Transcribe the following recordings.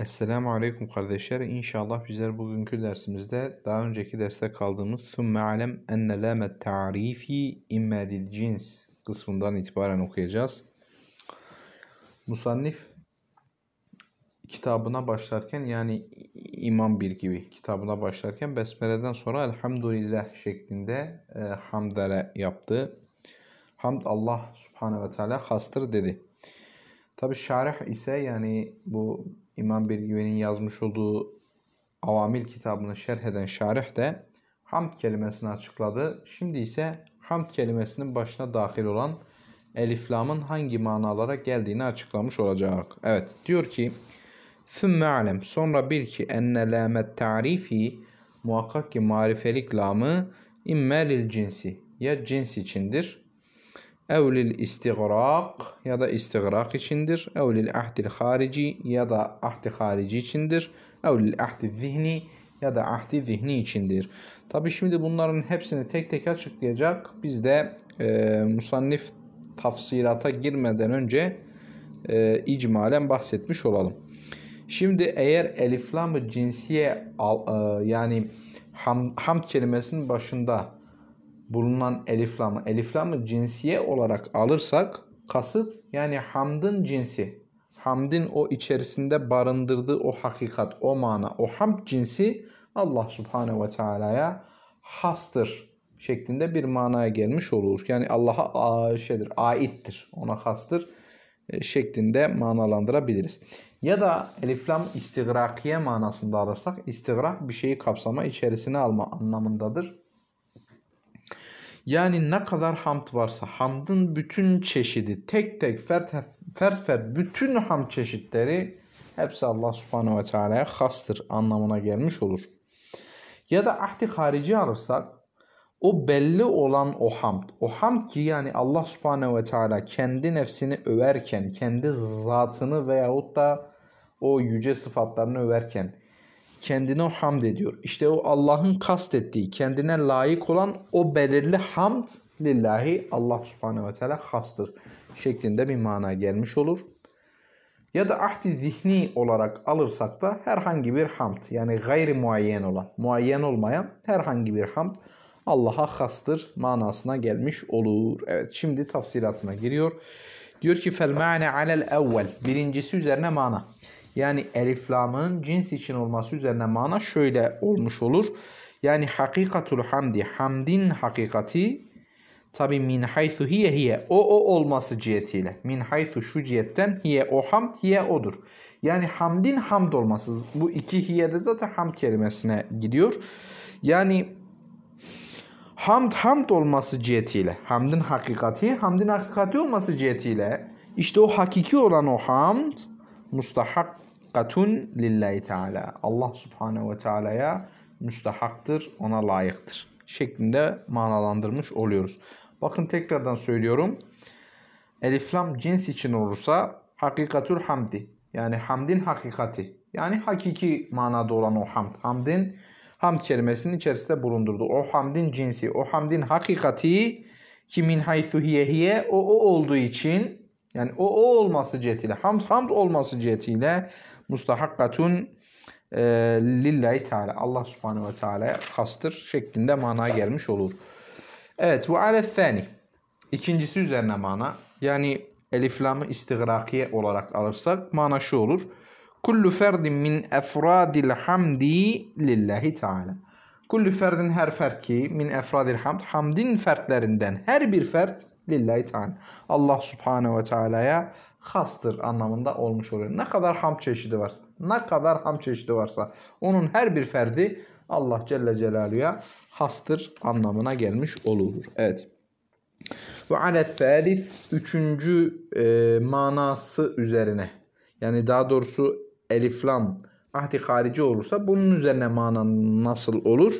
Esselamu Aleyküm kardeşler. İnşallah bizler bugünkü dersimizde daha önceki derste kaldığımız Sümme alem enne lamet ta'rifi immelil cins kısmından itibaren okuyacağız. Musannif kitabına başlarken yani imam Bir gibi kitabına başlarken Besmele'den sonra Elhamdülillah şeklinde e, hamdere yaptı. Hamd Allah Subhanahu ve Teala hastır dedi. Tabi şarih ise yani bu İmam Birgive'nin yazmış olduğu Avamil kitabını şerh eden şarih de hamd kelimesini açıkladı. Şimdi ise hamd kelimesinin başına dahil olan eliflamın hangi manalara geldiğini açıklamış olacak. Evet diyor ki ثُمَّ alem sonra bil ki enne lamet tarifi muhakkak ki marifelik lamı imme lil cinsi ya cins içindir evlil istigrak ya da istigrak içindir. Evlil ahdil harici ya da ahdi harici içindir. Evlil ahdi zihni ya da ahdi zihni içindir. Tabi şimdi bunların hepsini tek tek açıklayacak. Biz de e, musannif tafsilata girmeden önce e, icmalen bahsetmiş olalım. Şimdi eğer eliflamı cinsiye al, e, yani ham, hamd kelimesinin başında bulunan eliflamı, eliflamı cinsiye olarak alırsak kasıt yani hamdın cinsi. Hamdin o içerisinde barındırdığı o hakikat, o mana, o hamd cinsi Allah subhanehu ve teala'ya hastır şeklinde bir manaya gelmiş olur. Yani Allah'a şeydir, aittir, ona hastır e, şeklinde manalandırabiliriz. Ya da eliflam istigrakiye manasında alırsak istigrak bir şeyi kapsama içerisine alma anlamındadır. Yani ne kadar hamd varsa hamdın bütün çeşidi tek tek fert fert, fert bütün ham çeşitleri hepsi Allah subhanehu ve teala'ya hastır anlamına gelmiş olur. Ya da ahdi harici alırsak o belli olan o hamd. O hamd ki yani Allah subhanehu ve teala kendi nefsini överken, kendi zatını veyahut da o yüce sıfatlarını överken kendine o hamd ediyor. İşte o Allah'ın kastettiği, kendine layık olan o belirli hamd lillahi Allah subhanehu ve teala hastır şeklinde bir mana gelmiş olur. Ya da ahdi zihni olarak alırsak da herhangi bir hamd yani gayri muayyen olan, muayyen olmayan herhangi bir hamd Allah'a hastır manasına gelmiş olur. Evet şimdi tafsilatına giriyor. Diyor ki fel ma'ne alel evvel birincisi üzerine mana yani eliflamın cins için olması üzerine mana şöyle olmuş olur. Yani hakikatul hamdi, hamdin hakikati tabi min haythu hiye hiye o o olması cihetiyle. Min haythu şu cihetten hiye o hamd hiye odur. Yani hamdin hamd olması. Bu iki hiye de zaten hamd kelimesine gidiyor. Yani hamd hamd olması cihetiyle. Hamdin hakikati, hamdin hakikati olması cihetiyle. İşte o hakiki olan o hamd mustahakkatun lillahi teala. Allah subhanehu ve teala'ya müstahaktır, ona layıktır şeklinde manalandırmış oluyoruz. Bakın tekrardan söylüyorum. Eliflam cins için olursa hakikatul hamdi. Yani hamdin hakikati. Yani hakiki manada olan o hamd. Hamdin hamd kelimesinin içerisinde bulundurdu. O hamdin cinsi, o hamdin hakikati kimin haythu hiye hiye o, o olduğu için yani o, o olması cihetiyle, hamd hamd olması cihetiyle mustahakkatun e, lillahi teala. Allah Subhanahu ve teala'ya kastır şeklinde mana gelmiş olur. Evet ve alethani. İkincisi üzerine mana. Yani eliflamı istigrakiye olarak alırsak mana şu olur. Kullu ferdin min efradil hamdi lillahi teala. Kullu ferdin her fert ki min efradil hamd. Hamdin fertlerinden her bir fert lillahi teala. Allah subhanehu ve teala'ya hastır anlamında olmuş oluyor. Ne kadar ham çeşidi varsa, ne kadar ham çeşidi varsa onun her bir ferdi Allah Celle Celaluhu'ya hastır anlamına gelmiş olur. Evet. Ve ale'l-thalif üçüncü e, manası üzerine yani daha doğrusu eliflam ahdi harici olursa bunun üzerine mana nasıl olur?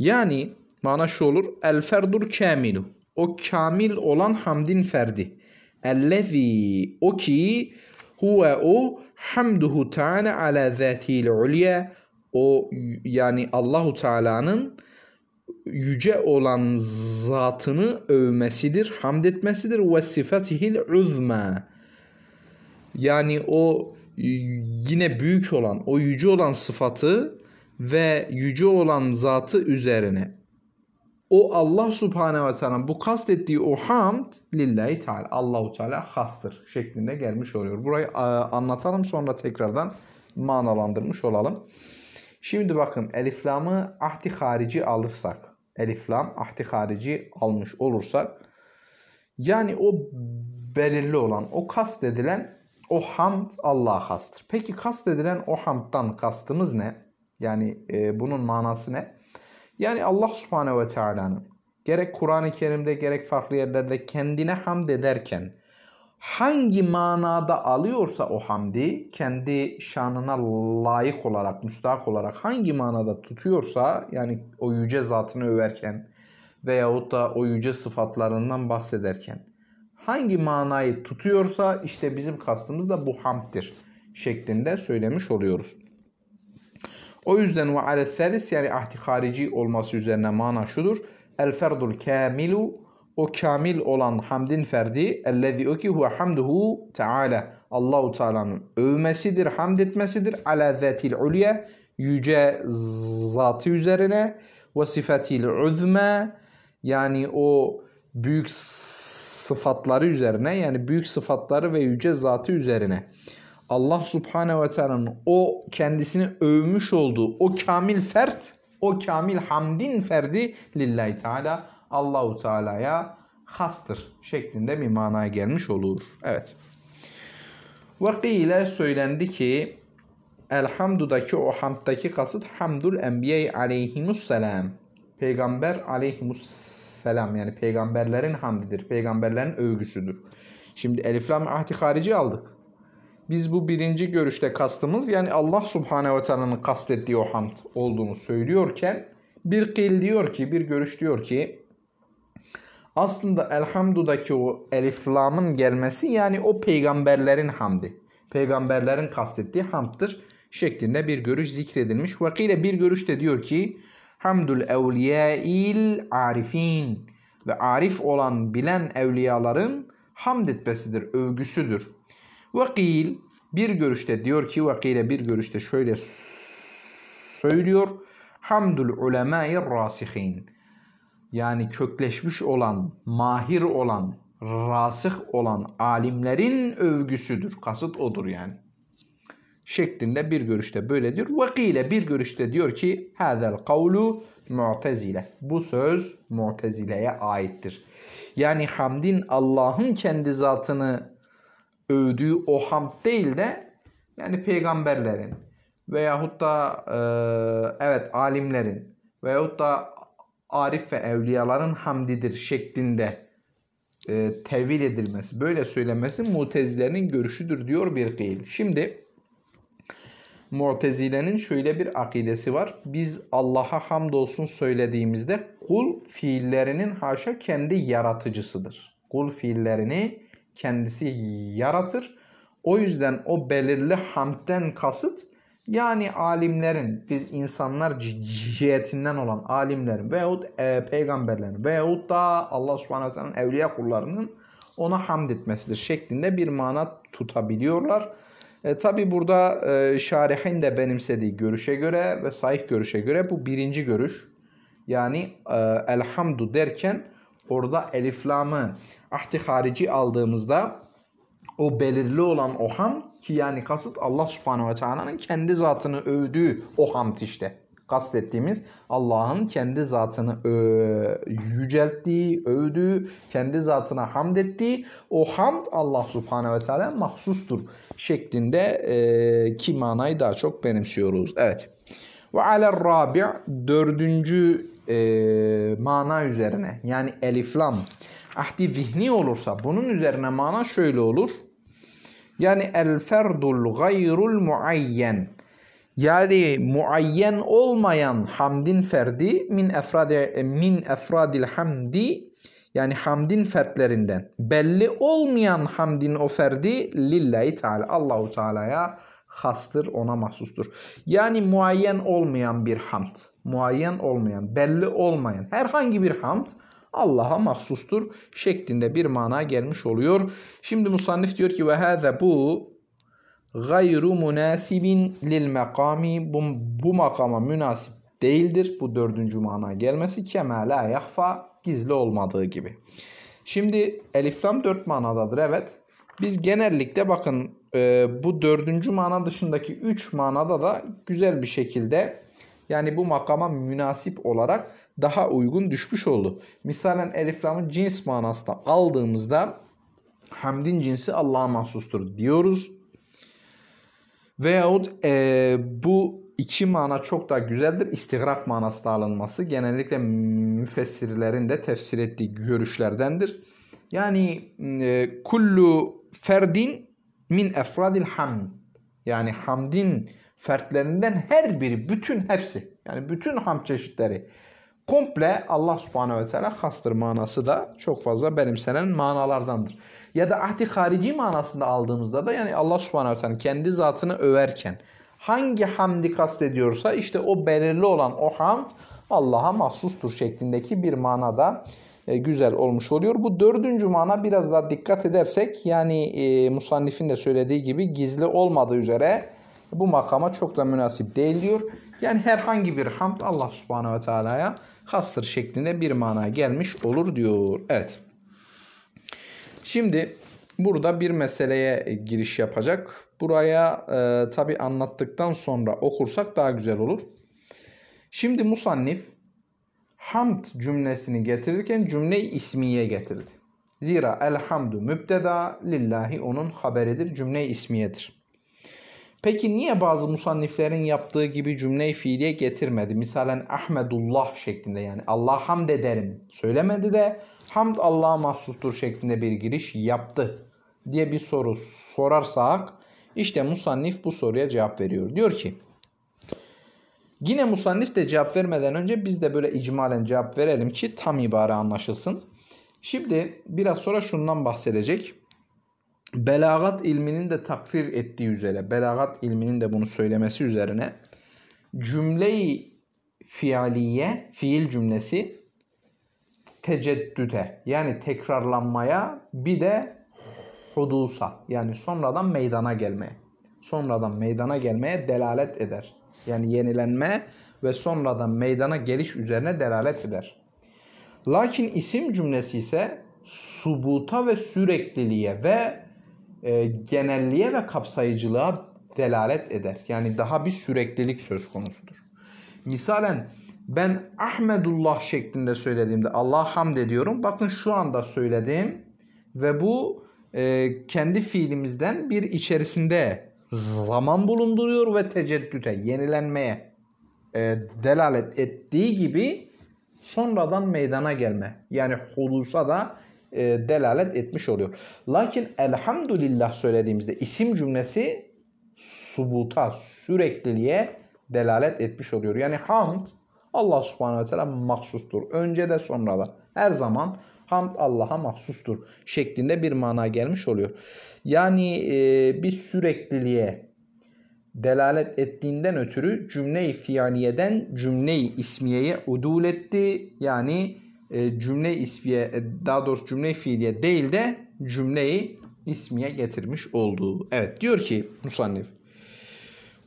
Yani mana şu olur. El ferdur kamilu. O kamil olan hamdin ferdi. Ellezî o ki huve o hamduhu teâne ala zâtil ulya. O yani Allahu Teala'nın yüce olan zatını övmesidir, hamd etmesidir ve sifatihil uzma. Yani o yine büyük olan, o yüce olan sıfatı ve yüce olan zatı üzerine. O Allah Subhanahu ve Teala bu kastettiği o hamd lillahi teala Allahu Teala hastır şeklinde gelmiş oluyor. Burayı e, anlatalım sonra tekrardan manalandırmış olalım. Şimdi bakın eliflamı ahdi harici alırsak, eliflam ahdi harici almış olursak yani o belirli olan, o kast edilen o hamd Allah'a hastır. Peki kast edilen o hamdtan kastımız ne? Yani e, bunun manası ne? Yani Allah subhanehu ve teala'nın gerek Kur'an-ı Kerim'de gerek farklı yerlerde kendine hamd ederken hangi manada alıyorsa o hamdi kendi şanına layık olarak, müstahak olarak hangi manada tutuyorsa yani o yüce zatını överken veyahut da o yüce sıfatlarından bahsederken hangi manayı tutuyorsa işte bizim kastımız da bu hamdtir şeklinde söylemiş oluyoruz. O yüzden ve ale yani ahdi harici olması üzerine mana şudur. El ferdul kamilu o kamil olan hamdin ferdi ellezî o ki huve hamduhu teâlâ. Allahu Teala'nın övmesidir, hamd etmesidir. Ala zatil ulye yüce zatı üzerine ve sifatil uzme yani o büyük sıfatları üzerine yani büyük sıfatları ve yüce zatı üzerine. Allah Subhanahu ve Teala'nın o kendisini övmüş olduğu o kamil fert, o kamil hamdin ferdi lillahi teala Allahu Teala'ya hastır şeklinde bir manaya gelmiş olur. Evet. Ve ile söylendi ki Elhamdudaki o hamdaki kasıt hamdul enbiye aleyhimusselam. Peygamber aleyhimusselam yani peygamberlerin hamdidir. Peygamberlerin övgüsüdür. Şimdi elif lam ahdi harici aldık biz bu birinci görüşte kastımız yani Allah Subhanahu ve teala'nın kastettiği o hamd olduğunu söylüyorken bir kil diyor ki bir görüş diyor ki aslında elhamdudaki o eliflamın gelmesi yani o peygamberlerin hamdi. Peygamberlerin kastettiği hamdır şeklinde bir görüş zikredilmiş. Vakile bir görüş de diyor ki hamdul evliyail arifin ve arif olan bilen evliyaların hamd etmesidir, övgüsüdür Vakil bir görüşte diyor ki vakile bir görüşte şöyle söylüyor. Hamdul ulemai rasihin. Yani kökleşmiş olan, mahir olan, rasih olan alimlerin övgüsüdür. Kasıt odur yani. Şeklinde bir görüşte böyledir. diyor. Vakile bir görüşte diyor ki Hâzel kavlu mu'tezile. Bu söz mu'tezile'ye aittir. Yani hamdin Allah'ın kendi zatını övdüğü o hamd değil de yani peygamberlerin veyahut da e, evet alimlerin veyahut da arif ve evliyaların hamdidir şeklinde e, tevil edilmesi, böyle söylemesi mutezilenin görüşüdür diyor bir kıyıl. Şimdi Mu'tezile'nin şöyle bir akidesi var. Biz Allah'a hamdolsun söylediğimizde kul fiillerinin haşa kendi yaratıcısıdır. Kul fiillerini kendisi yaratır. O yüzden o belirli hamden kasıt yani alimlerin biz insanlar cihetinden olan alimlerin veyahut e, peygamberlerin veyahut da Allah subhanahu aleyhi evliya kullarının ona hamd etmesidir şeklinde bir mana tutabiliyorlar. E, Tabi burada e, şarihin de benimsediği görüşe göre ve sahih görüşe göre bu birinci görüş. Yani e, elhamdu derken orada eliflamı ahdi harici aldığımızda o belirli olan o hamd ki yani kasıt Allah Subhanahu ve teala'nın kendi zatını övdüğü o hamd işte. Kastettiğimiz Allah'ın kendi zatını yücelttiği, övdüğü, kendi zatına hamd ettiği o hamd Allah Subhanahu ve teala mahsustur şeklinde e, ki manayı daha çok benimsiyoruz. Evet. Ve aler rabi' dördüncü e, mana üzerine yani eliflam ahdi zihni olursa bunun üzerine mana şöyle olur. Yani el ferdul gayrul muayyen yani muayyen olmayan hamdin ferdi min efradi min efradil hamdi yani hamdin fertlerinden belli olmayan hamdin o ferdi lillahi teala Allahu Teala'ya hastır ona mahsustur. Yani muayyen olmayan bir hamd muayyen olmayan, belli olmayan herhangi bir hamd Allah'a mahsustur şeklinde bir mana gelmiş oluyor. Şimdi musannif diyor ki ve hâze bu gayru münasibin lil mekami, bu, bu makama münasip değildir. Bu dördüncü mana gelmesi kemale yahfa gizli olmadığı gibi. Şimdi eliflam dört manadadır evet. Biz genellikle bakın e, bu dördüncü mana dışındaki üç manada da güzel bir şekilde yani bu makama münasip olarak daha uygun düşmüş oldu. Misalen eliflamın cins manasında aldığımızda hamdin cinsi Allah'a mahsustur diyoruz. Veyahut e, bu iki mana çok daha güzeldir. İstigrak manası alınması genellikle müfessirlerin de tefsir ettiği görüşlerdendir. Yani e, kullu ferdin min efradil hamd. Yani hamdin fertlerinden her biri, bütün hepsi yani bütün ham çeşitleri komple Allah subhanehu ve teala hastır manası da çok fazla benimsenen manalardandır. Ya da ahdi harici manasında aldığımızda da yani Allah subhanehu ve teala kendi zatını överken hangi hamdi kastediyorsa işte o belirli olan o hamd Allah'a mahsustur şeklindeki bir manada e, güzel olmuş oluyor. Bu dördüncü mana biraz daha dikkat edersek yani e, Musannif'in de söylediği gibi gizli olmadığı üzere bu makama çok da münasip değil diyor. Yani herhangi bir hamd Allah Subhanahu ve teala'ya hastır şeklinde bir mana gelmiş olur diyor. Evet. Şimdi burada bir meseleye giriş yapacak. Buraya e, tabi anlattıktan sonra okursak daha güzel olur. Şimdi musannif hamd cümlesini getirirken cümleyi ismiye getirdi. Zira elhamdu mübdeda lillahi onun haberidir cümle ismiyedir. Peki niye bazı musanniflerin yaptığı gibi cümleyi fiiliye getirmedi? Misalen Ahmedullah şeklinde yani Allah hamd ederim söylemedi de hamd Allah'a mahsustur şeklinde bir giriş yaptı diye bir soru sorarsak işte musannif bu soruya cevap veriyor. Diyor ki yine musannif de cevap vermeden önce biz de böyle icmalen cevap verelim ki tam ibare anlaşılsın. Şimdi biraz sonra şundan bahsedecek belagat ilminin de takrir ettiği üzere, belagat ilminin de bunu söylemesi üzerine cümleyi fialiye, fiil cümlesi teceddüte yani tekrarlanmaya bir de hudusa yani sonradan meydana gelmeye. Sonradan meydana gelmeye delalet eder. Yani yenilenme ve sonradan meydana geliş üzerine delalet eder. Lakin isim cümlesi ise subuta ve sürekliliğe ve e, genelliğe ve kapsayıcılığa delalet eder. Yani daha bir süreklilik söz konusudur. Misalen ben Ahmedullah şeklinde söylediğimde Allah hamd ediyorum. Bakın şu anda söyledim ve bu e, kendi fiilimizden bir içerisinde zaman bulunduruyor ve teceddüte, yenilenmeye e, delalet ettiği gibi sonradan meydana gelme yani hulusa da e, delalet etmiş oluyor. Lakin elhamdülillah söylediğimizde isim cümlesi subuta, sürekliliğe delalet etmiş oluyor. Yani hamd Allah subhanahu ve teala mahsustur. Önce de sonra da. Her zaman hamd Allah'a mahsustur şeklinde bir mana gelmiş oluyor. Yani e, bir sürekliliğe delalet ettiğinden ötürü cümle-i fiyaniyeden cümle-i ismiyeye udul etti. Yani e, cümle ismiye e, daha doğrusu cümle fiiliye değil de cümleyi ismiye getirmiş oldu. Evet diyor ki musannif.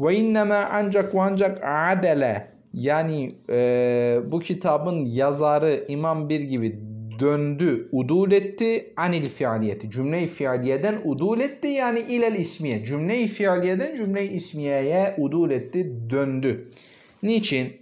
Ve innema ancak ve ancak adele yani e, bu kitabın yazarı imam Bir gibi döndü, udul etti anil fialiyeti. Cümle-i fialiyeden udul etti yani ilel ismiye. Cümle-i fialiyeden cümle-i ismiyeye udul etti, döndü. Niçin?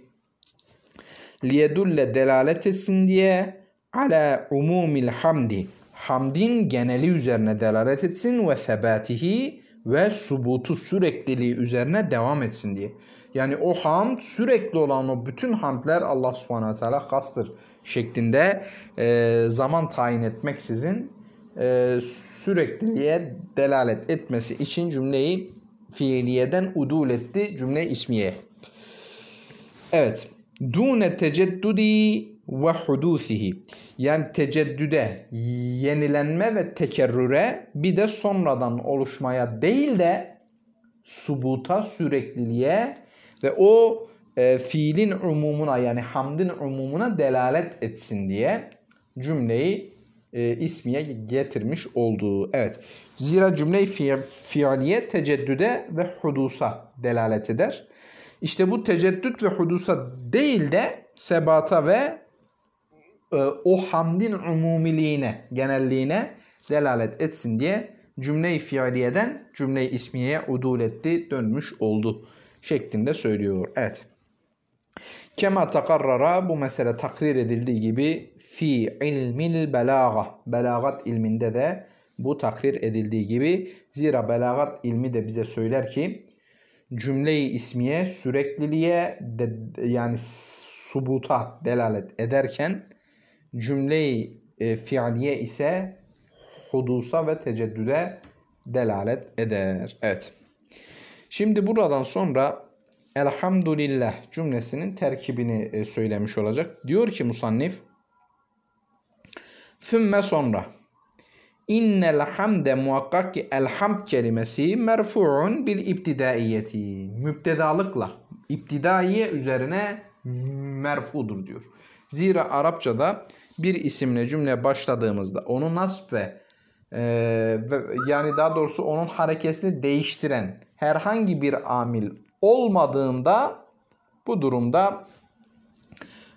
liyedulle delalet etsin diye ala umumil hamdi hamdin geneli üzerine delalet etsin ve sebatihi ve subutu sürekliliği üzerine devam etsin diye. Yani o hamd sürekli olan o bütün hamdler Allah subhanahu teala hastır şeklinde e, zaman tayin etmeksizin e, sürekliliğe delalet etmesi için cümleyi fiiliyeden udul etti cümle ismiye. Evet dune teceddudi ve hudusihi. Yani teceddüde, yenilenme ve tekerrüre bir de sonradan oluşmaya değil de subuta, sürekliliğe ve o e, fiilin umumuna yani hamdin umumuna delalet etsin diye cümleyi e, ismiye getirmiş olduğu. Evet. Zira cümle fi fiiliye teceddüde ve hudusa delalet eder. İşte bu teceddüt ve hudusa değil de sebata ve e, o hamdin umumiliğine, genelliğine delalet etsin diye cümle-i fiiliyeden cümle-i ismiyeye udul etti, dönmüş oldu şeklinde söylüyor. Evet. Kema takarrara bu mesele takrir edildiği gibi fi ilmil belaga. Belagat ilminde de bu takrir edildiği gibi zira belagat ilmi de bize söyler ki cümleyi ismiye sürekliliğe de, yani subuta delalet ederken cümleyi e, fiiliye ise hudusa ve teceddüde delalet eder. Evet. Şimdi buradan sonra elhamdülillah cümlesinin terkibini e, söylemiş olacak. Diyor ki musannif Fümme sonra İnnel hamde muhakkak ki elhamd kelimesi merfu'un bil iptidaiyeti. Müptedalıkla. İptidaiye üzerine merfudur diyor. Zira Arapçada bir isimle cümle başladığımızda onu nasb ve e, yani daha doğrusu onun hareketini değiştiren herhangi bir amil olmadığında bu durumda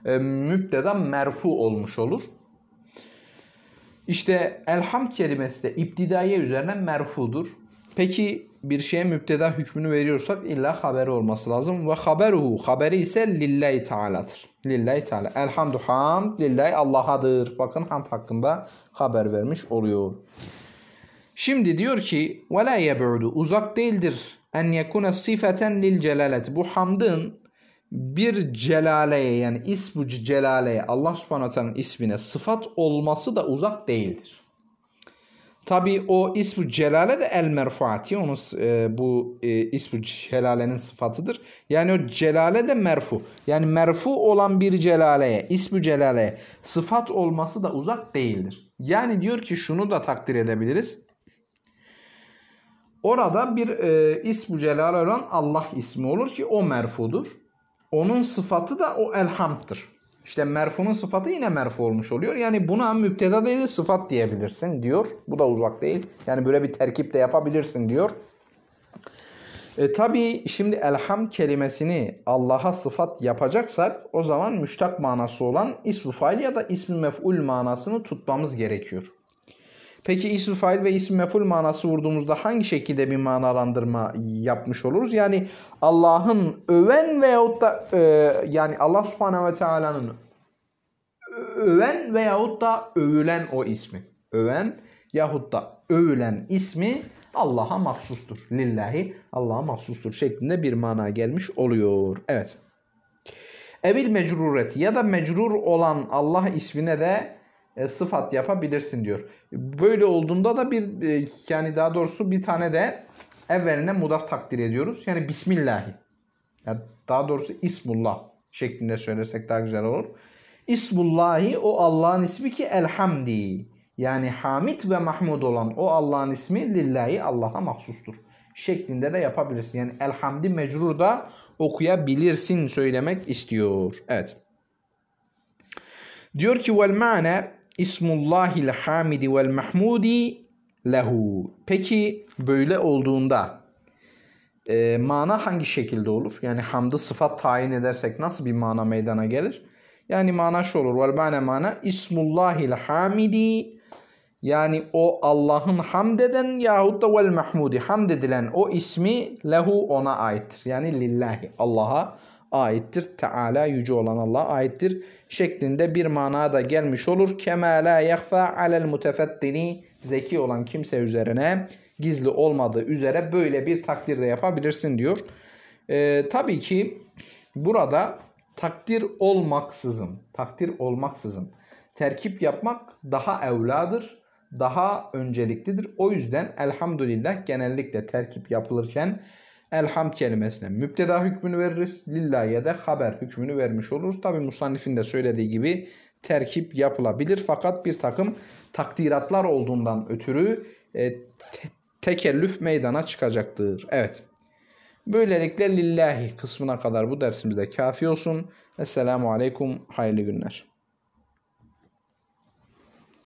e, müpteda merfu olmuş olur. İşte elham kelimesi de iptidaiye üzerine merfudur. Peki bir şeye müpteda hükmünü veriyorsak illa haberi olması lazım. Ve haberuhu haberi ise lillahi teala'dır. Lillahi teala. Elhamdu hamd lillahi Allah'adır. Bakın hamd hakkında haber vermiş oluyor. Şimdi diyor ki ve la yeb'udu uzak değildir en yekune sifeten lil celalet. Bu hamdın bir celaleye yani isbu celaleye Allah subhanahu teala'nın ismine sıfat olması da uzak değildir. Tabi o isbu celale de el merfuati onun e, bu e, isbu celalenin sıfatıdır. Yani o celale de merfu. Yani merfu olan bir celaleye, isbu celale sıfat olması da uzak değildir. Yani diyor ki şunu da takdir edebiliriz. Orada bir e, isbu celale olan Allah ismi olur ki o merfudur. Onun sıfatı da o elhamdır. İşte merfunun sıfatı yine merfu olmuş oluyor. Yani buna müpteda değil de sıfat diyebilirsin diyor. Bu da uzak değil. Yani böyle bir terkip de yapabilirsin diyor. E, tabii şimdi elham kelimesini Allah'a sıfat yapacaksak o zaman müştak manası olan ismi fail ya da ismi mef'ul manasını tutmamız gerekiyor. Peki isim fail ve isim meful manası vurduğumuzda hangi şekilde bir manalandırma yapmış oluruz? Yani Allah'ın öven veyahut da e, yani Allah subhanehu ve teala'nın öven veyahut da övülen o ismi. Öven yahut da övülen ismi Allah'a mahsustur. Lillahi Allah'a mahsustur şeklinde bir mana gelmiş oluyor. Evet. Evil mecruret ya da mecrur olan Allah ismine de e, sıfat yapabilirsin diyor. Böyle olduğunda da bir e, yani daha doğrusu bir tane de evveline mudaf takdir ediyoruz. Yani Bismillahi. Yani daha doğrusu İsmullah şeklinde söylersek daha güzel olur. İsmullahi o Allah'ın ismi ki elhamdi. Yani hamid ve mahmud olan o Allah'ın ismi lillahi Allah'a mahsustur. Şeklinde de yapabilirsin. Yani elhamdi mecrur da okuyabilirsin söylemek istiyor. Evet. Diyor ki vel ma'ne İsmullahil hamidi vel mahmudi lehu. Peki böyle olduğunda e, mana hangi şekilde olur? Yani hamdı sıfat tayin edersek nasıl bir mana meydana gelir? Yani mana şu olur. Vel mana mana ismullahil hamidi yani o Allah'ın hamd eden yahut da vel mahmudi hamd edilen o ismi lehu ona aittir. Yani lillahi Allah'a aittir. Teala yüce olan Allah'a aittir şeklinde bir manada gelmiş olur. Kema la yakhfa alel mutefettini zeki olan kimse üzerine gizli olmadığı üzere böyle bir takdir de yapabilirsin diyor. Ee, tabii ki burada takdir olmaksızın, takdir olmaksızın terkip yapmak daha evladır, daha önceliklidir. O yüzden elhamdülillah genellikle terkip yapılırken elham kelimesine müpteda hükmünü veririz. ya da haber hükmünü vermiş oluruz. Tabi musannifin de söylediği gibi terkip yapılabilir. Fakat bir takım takdiratlar olduğundan ötürü e, te tekellüf meydana çıkacaktır. Evet. Böylelikle lillahi kısmına kadar bu dersimizde kafi olsun. Esselamu Aleyküm. Hayırlı günler.